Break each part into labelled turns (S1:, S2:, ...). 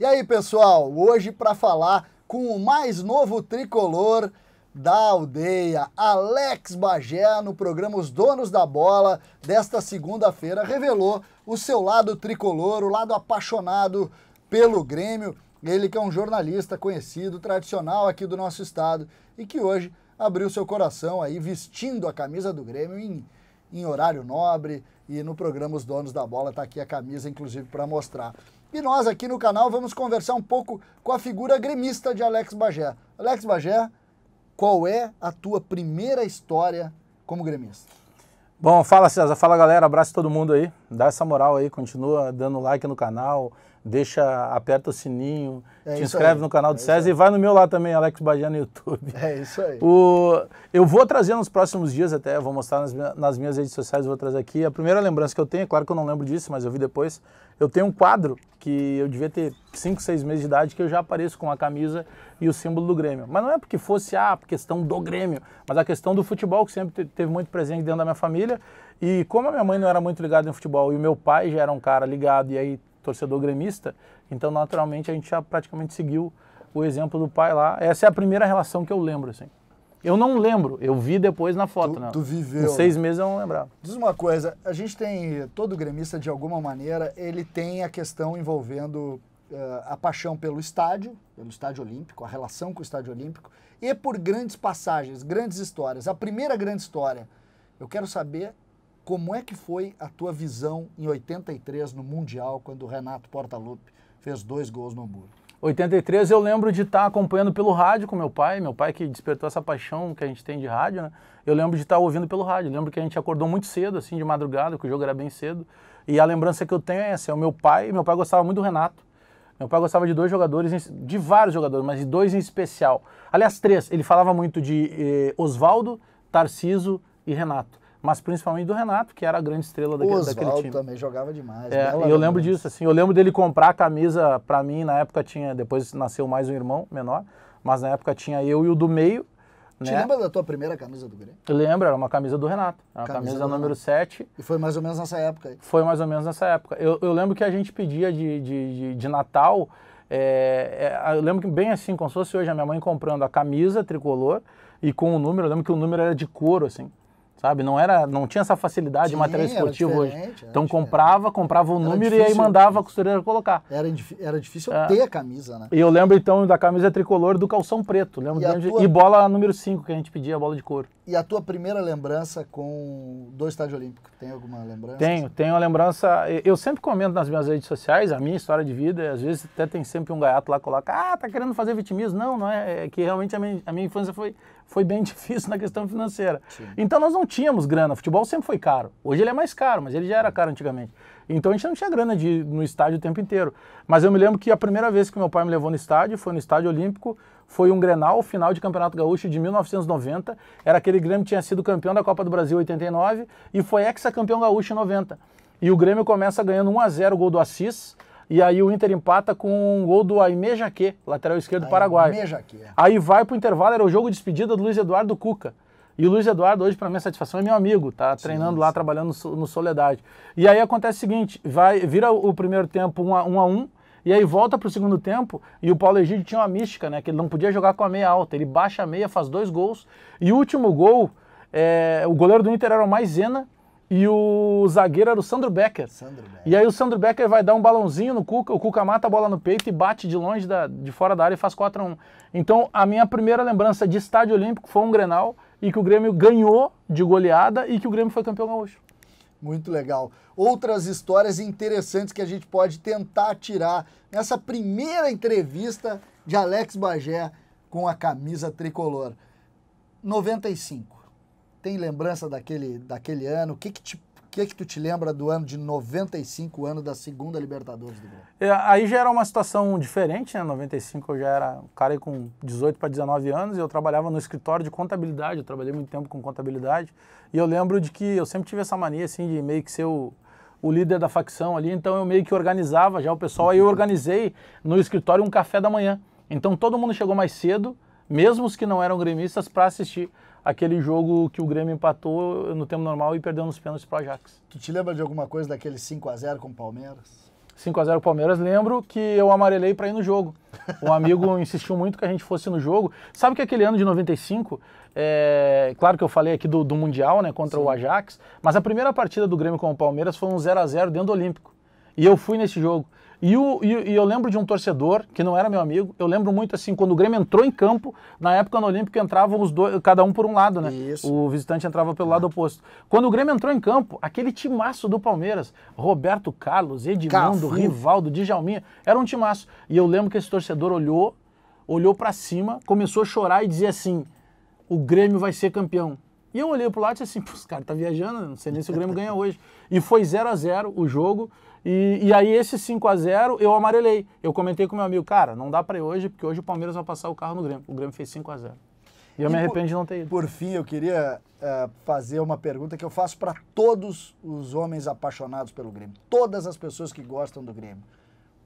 S1: E aí, pessoal, hoje para falar com o mais novo tricolor da aldeia, Alex Bagé, no programa Os Donos da Bola, desta segunda-feira, revelou o seu lado tricolor, o lado apaixonado pelo Grêmio. Ele que é um jornalista conhecido, tradicional aqui do nosso estado e que hoje abriu seu coração aí vestindo a camisa do Grêmio em, em horário nobre e no programa Os Donos da Bola está aqui a camisa inclusive para mostrar. E nós aqui no canal vamos conversar um pouco com a figura gremista de Alex Bagé. Alex Bagé, qual é a tua primeira história como gremista?
S2: Bom, fala César, fala galera, abraço todo mundo aí, dá essa moral aí, continua dando like no canal, deixa, aperta o sininho, é te inscreve aí. no canal do é César e vai no meu lá também, Alex Bagé no YouTube. É isso aí. O, eu vou trazer nos próximos dias até, vou mostrar nas, nas minhas redes sociais, vou trazer aqui. A primeira lembrança que eu tenho, é claro que eu não lembro disso, mas eu vi depois, eu tenho um quadro que eu devia ter 5, 6 meses de idade que eu já apareço com a camisa e o símbolo do Grêmio. Mas não é porque fosse a ah, questão do Grêmio, mas a questão do futebol que sempre teve muito presente dentro da minha família. E como a minha mãe não era muito ligada em futebol e o meu pai já era um cara ligado e aí torcedor gremista, então naturalmente a gente já praticamente seguiu o exemplo do pai lá. Essa é a primeira relação que eu lembro assim. Eu não lembro, eu vi depois na foto, tu, né? Tu viveu. Em seis né? meses eu não lembrava.
S1: Diz uma coisa, a gente tem, todo gremista de alguma maneira, ele tem a questão envolvendo uh, a paixão pelo estádio, pelo estádio olímpico, a relação com o estádio olímpico, e por grandes passagens, grandes histórias. A primeira grande história, eu quero saber como é que foi a tua visão em 83 no Mundial, quando o Renato Portaluppi fez dois gols no Hamburgo.
S2: 83 eu lembro de estar tá acompanhando pelo rádio com meu pai, meu pai que despertou essa paixão que a gente tem de rádio, né? Eu lembro de estar tá ouvindo pelo rádio, lembro que a gente acordou muito cedo, assim, de madrugada, que o jogo era bem cedo. E a lembrança que eu tenho é essa, é o meu pai, meu pai gostava muito do Renato. Meu pai gostava de dois jogadores, de vários jogadores, mas de dois em especial. Aliás, três, ele falava muito de eh, Tarciso e Renato mas principalmente do Renato, que era a grande estrela daquele, Osvaldo daquele time.
S1: também jogava demais. É, eu lembro
S2: disso, assim, eu lembro dele comprar a camisa para mim, na época tinha, depois nasceu mais um irmão menor, mas na época tinha eu e o do meio. Te né? lembra
S1: da tua primeira camisa do Grêmio?
S2: Lembro, era uma camisa do Renato, a camisa, camisa número 7. E foi mais ou menos nessa época aí? Foi mais ou menos nessa época. Eu, eu lembro que a gente pedia de, de, de, de Natal, é, é, eu lembro que bem assim, como se fosse hoje, a minha mãe comprando a camisa tricolor e com o número, eu lembro que o número era de couro, assim sabe? Não era, não tinha essa facilidade de material esportivo hoje. Então comprava, comprava o um número difícil, e aí mandava
S1: a costureira colocar. Era, era difícil é. ter a camisa, né?
S2: E eu lembro então da camisa tricolor do calção preto, lembro e, de... tua... e bola número 5 que a gente pedia, a bola de couro.
S1: E a tua primeira lembrança com do estádio olímpico, tem alguma lembrança? Tenho,
S2: tenho a lembrança, eu sempre comento nas minhas redes sociais a minha história de vida, às vezes até tem sempre um gaiato lá que coloca: "Ah, tá querendo fazer vitimismo". Não, não é, é que realmente a minha, a minha infância foi foi bem difícil na questão financeira. Sim. Então nós não tínhamos grana. O futebol sempre foi caro. Hoje ele é mais caro, mas ele já era caro antigamente. Então a gente não tinha grana de ir no estádio o tempo inteiro. Mas eu me lembro que a primeira vez que meu pai me levou no estádio foi no Estádio Olímpico. Foi um Grenal, final de Campeonato Gaúcho de 1990. Era aquele Grêmio que tinha sido campeão da Copa do Brasil em 89 e foi ex-campeão gaúcho em 90. E o Grêmio começa ganhando 1 a 0 o gol do Assis. E aí o Inter empata com um gol do Aime Jaque, lateral esquerdo do paraguaio. Aime Jaque. Aí vai pro intervalo, era o jogo de despedida do Luiz Eduardo Cuca. E o Luiz Eduardo, hoje, para minha satisfação, é meu amigo, tá sim, treinando sim. lá, trabalhando no Soledade. E aí acontece o seguinte: vai, vira o primeiro tempo um a um, a um e aí volta pro segundo tempo, e o Paulo Egídio tinha uma mística, né? Que ele não podia jogar com a meia alta. Ele baixa a meia, faz dois gols. E o último gol, é, o goleiro do Inter era o Maisena, e o zagueiro era o Sandro Becker. Sandro Becker. E aí o Sandro Becker vai dar um balãozinho no Cuca, o Cuca mata a bola no peito e bate de longe da, de fora da área e faz 4 a 1 Então a minha primeira lembrança de estádio olímpico foi um
S1: Grenal e que o Grêmio ganhou de goleada e que o Grêmio foi campeão gaúcho. Muito legal. Outras histórias interessantes que a gente pode tentar tirar nessa primeira entrevista de Alex Bagé com a camisa tricolor. 95 tem lembrança daquele, daquele ano? O que que, te, que que tu te lembra do ano de 95, ano da segunda Libertadores do Grêmio?
S2: É, aí já era uma situação diferente, né? 95 eu já era um cara com 18 para 19 anos e eu trabalhava no escritório de contabilidade, eu trabalhei muito tempo com contabilidade. E eu lembro de que eu sempre tive essa mania, assim, de meio que ser o o líder da facção ali, então eu meio que organizava já o pessoal. Aí eu organizei no escritório um café da manhã. Então todo mundo chegou mais cedo, mesmo os que não eram gremistas, para assistir aquele jogo que o Grêmio empatou no tempo normal e perdeu nos pênaltis para o Ajax. Tu te lembra
S1: de alguma coisa daquele 5 a 0 com o Palmeiras?
S2: 5 a 0 Palmeiras, lembro que eu amarelei para ir no jogo. Um amigo insistiu muito que a gente fosse no jogo. Sabe que aquele ano de 95, é... claro que eu falei aqui do, do Mundial, né, contra Sim. o Ajax, mas a primeira partida do Grêmio com o Palmeiras foi um 0 a 0 dentro do Olímpico. E eu fui nesse jogo. E, o, e, e, eu lembro de um torcedor, que não era meu amigo, eu lembro muito assim, quando o Grêmio entrou em campo, na época no Olímpico entravam os dois, cada um por um lado, né? Isso. O visitante entrava pelo é. lado oposto. Quando o Grêmio entrou em campo, aquele timaço do Palmeiras, Roberto Carlos, Edmundo, Cafu. Rivaldo, Djalminha, era um timaço. E eu lembro que esse torcedor olhou, olhou para cima, começou a chorar e dizia assim: o Grêmio vai ser campeão. E eu olhei pro lado e disse assim, os caras tá viajando, né? não sei nem se o Grêmio ganha hoje. E foi 0 a 0 o jogo. E, e, aí esse 5 a 0 eu amarelei. Eu comentei com meu amigo, cara, não dá para hoje, porque hoje o Palmeiras vai passar o carro no Grêmio. O Grêmio fez 5 a 0
S1: E eu e me arrependo por, de não ter ido. Por fim, eu queria uh, fazer uma pergunta que eu faço para todos os homens apaixonados pelo Grêmio, todas as pessoas que gostam do Grêmio.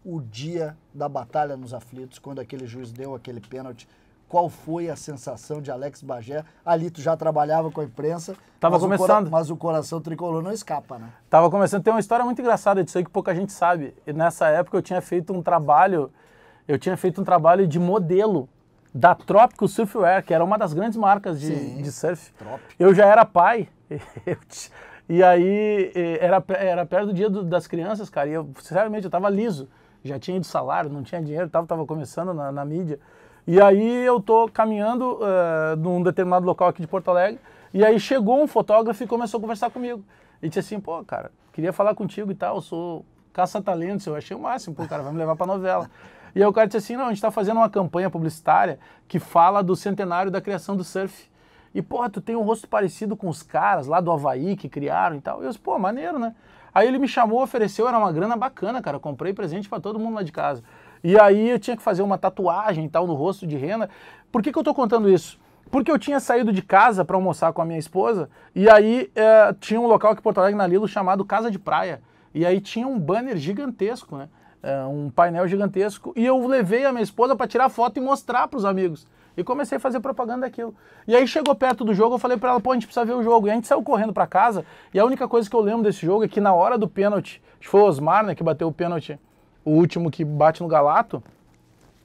S1: O dia da batalha nos aflitos, quando aquele juiz deu aquele pênalti qual foi a sensação de Alex Bagé? Ali tu já trabalhava com a imprensa. Tava mas começando. O mas o coração tricolor não escapa, né?
S2: Tava começando. Tem uma história muito engraçada disso aí que pouca gente sabe. E nessa época eu tinha feito um trabalho, eu tinha feito um trabalho de modelo da Tropico Surfwear, que era uma das grandes marcas de, Sim, de surf. Eu já era pai. e aí era, era perto do dia do, das crianças, cara. E eu, sinceramente, eu tava liso. Já tinha ido salário, não tinha dinheiro, tava, tava começando na, na mídia. E aí eu tô caminhando uh, num determinado local aqui de Porto Alegre, e aí chegou um fotógrafo e começou a conversar comigo. E disse assim, pô, cara, queria falar contigo e tal, eu sou caça-talentos, eu achei o máximo, pô, cara, vai me levar pra novela. E aí o cara disse assim, não, a gente tá fazendo uma campanha publicitária que fala do centenário da criação do surf. E, pô, tu tem um rosto parecido com os caras lá do Havaí que criaram e tal. E eu disse, pô, maneiro, né? Aí ele me chamou, ofereceu, era uma grana bacana, cara. Comprei presente para todo mundo lá de casa. E aí eu tinha que fazer uma tatuagem e tal no rosto de rena. Por que, que eu estou contando isso? Porque eu tinha saído de casa para almoçar com a minha esposa, e aí é, tinha um local aqui em Porto Alegre, na Lilo, chamado Casa de Praia. E aí tinha um banner gigantesco, né? É, um painel gigantesco. E eu levei a minha esposa para tirar foto e mostrar para os amigos. E comecei a fazer propaganda daquilo. E aí chegou perto do jogo, eu falei para ela, pô, a gente precisa ver o jogo. E a gente saiu correndo para casa, e a única coisa que eu lembro desse jogo é que na hora do pênalti, foi o Osmar, né, que bateu o pênalti o último que bate no galato,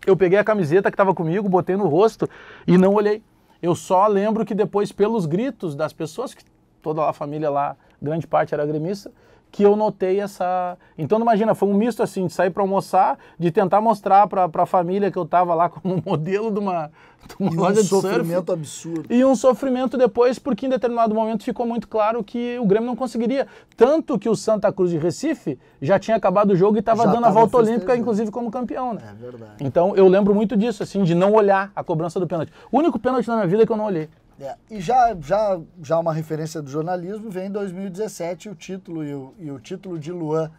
S2: eu peguei a camiseta que estava comigo, botei no rosto e não olhei. Eu só lembro que depois, pelos gritos das pessoas, que toda a família lá, grande parte era gremista, que eu notei essa. Então, imagina, foi um misto assim de sair para almoçar, de tentar mostrar para a família que eu estava lá como modelo de uma, de uma e loja um de surf. Um sofrimento
S1: absurdo. E um
S2: sofrimento depois, porque em determinado momento ficou muito claro que o Grêmio não conseguiria. Tanto que o Santa Cruz de Recife já tinha acabado o jogo e estava dando a volta olímpica, inclusive como campeão, né? É verdade. Então, eu lembro muito disso, assim, de não olhar a cobrança do pênalti. O único pênalti na minha vida que eu não olhei.
S1: É. E já, já, já uma referência do jornalismo, vem em 2017 o título e o, e o título de Luan.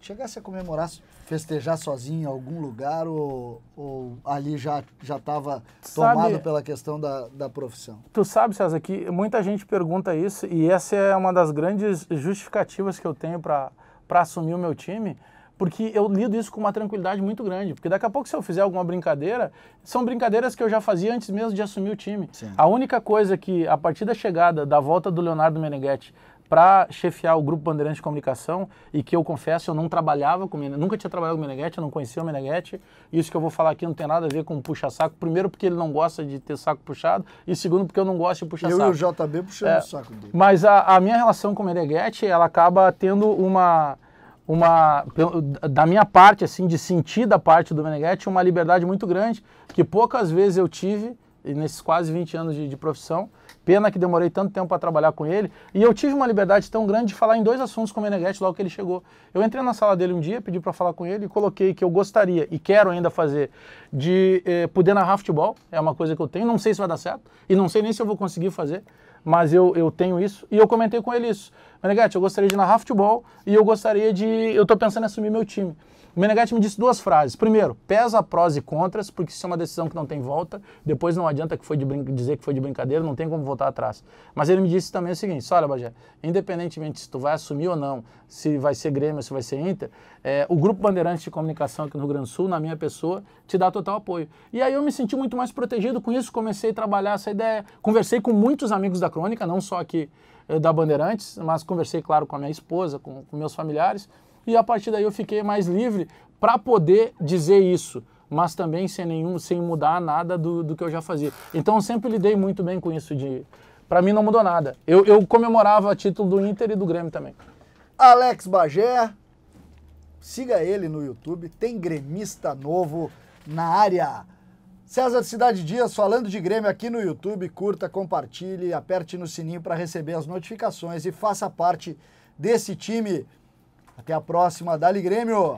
S1: Chegasse a comemorar, festejar sozinho em algum lugar ou, ou ali já estava tomado sabe, pela questão da, da profissão? Tu
S2: sabe, César, que muita gente pergunta isso e essa é uma das grandes justificativas que eu tenho para assumir o meu time porque eu lido isso com uma tranquilidade muito grande. Porque daqui a pouco, se eu fizer alguma brincadeira, são brincadeiras que eu já fazia antes mesmo de assumir o time. Sim. A única coisa que, a partir da chegada, da volta do Leonardo Meneghetti para chefiar o Grupo Bandeirantes de Comunicação, e que eu confesso, eu não trabalhava com nunca tinha trabalhado com o Meneghetti, eu não conhecia o Meneghetti. Isso que eu vou falar aqui não tem nada a ver com puxa-saco. Primeiro, porque ele não gosta de ter saco puxado, e segundo, porque eu não gosto de puxar saco Eu e o JB
S1: puxando é, o saco dele. Mas
S2: a, a minha relação com o Meneghetti, ela acaba tendo uma uma da minha parte assim de sentir da parte do Meneghetti uma liberdade muito grande que poucas vezes eu tive nesses quase 20 anos de, de profissão pena que demorei tanto tempo para trabalhar com ele e eu tive uma liberdade tão grande de falar em dois assuntos com o Meneghetti logo que ele chegou eu entrei na sala dele um dia pedi para falar com ele e coloquei que eu gostaria e quero ainda fazer de eh, poder narrar futebol é uma coisa que eu tenho não sei se vai dar certo e não sei nem se eu vou conseguir fazer mas eu, eu tenho isso. E eu comentei com ele isso. Menegatti, eu gostaria de narrar futebol e eu gostaria de. Eu estou pensando em assumir meu time. O menegatti me disse duas frases. Primeiro, pesa prós e contras, porque isso é uma decisão que não tem volta. Depois não adianta que foi de dizer que foi de brincadeira, não tem como voltar atrás. Mas ele me disse também o seguinte, olha Bagé, independentemente se tu vai assumir ou não, se vai ser Grêmio, se vai ser Inter, é, o Grupo Bandeirantes de Comunicação aqui no Rio Grande do Sul, na minha pessoa, te dá total apoio. E aí eu me senti muito mais protegido com isso, comecei a trabalhar essa ideia. Conversei com muitos amigos da Crônica, não só aqui eh, da Bandeirantes, mas conversei, claro, com a minha esposa, com, com meus familiares, e a partir daí eu fiquei mais livre para poder dizer isso, mas também sem nenhum, sem mudar nada do, do que eu já fazia. Então eu sempre lidei muito bem com isso de,
S1: para mim não mudou nada. Eu, eu comemorava título do Inter e do Grêmio também. Alex Bagé, siga ele no YouTube, tem gremista novo na área. César Cidade Dias falando de Grêmio aqui no YouTube, curta, compartilhe, aperte no sininho para receber as notificações e faça parte desse time até a próxima. Dali Grêmio!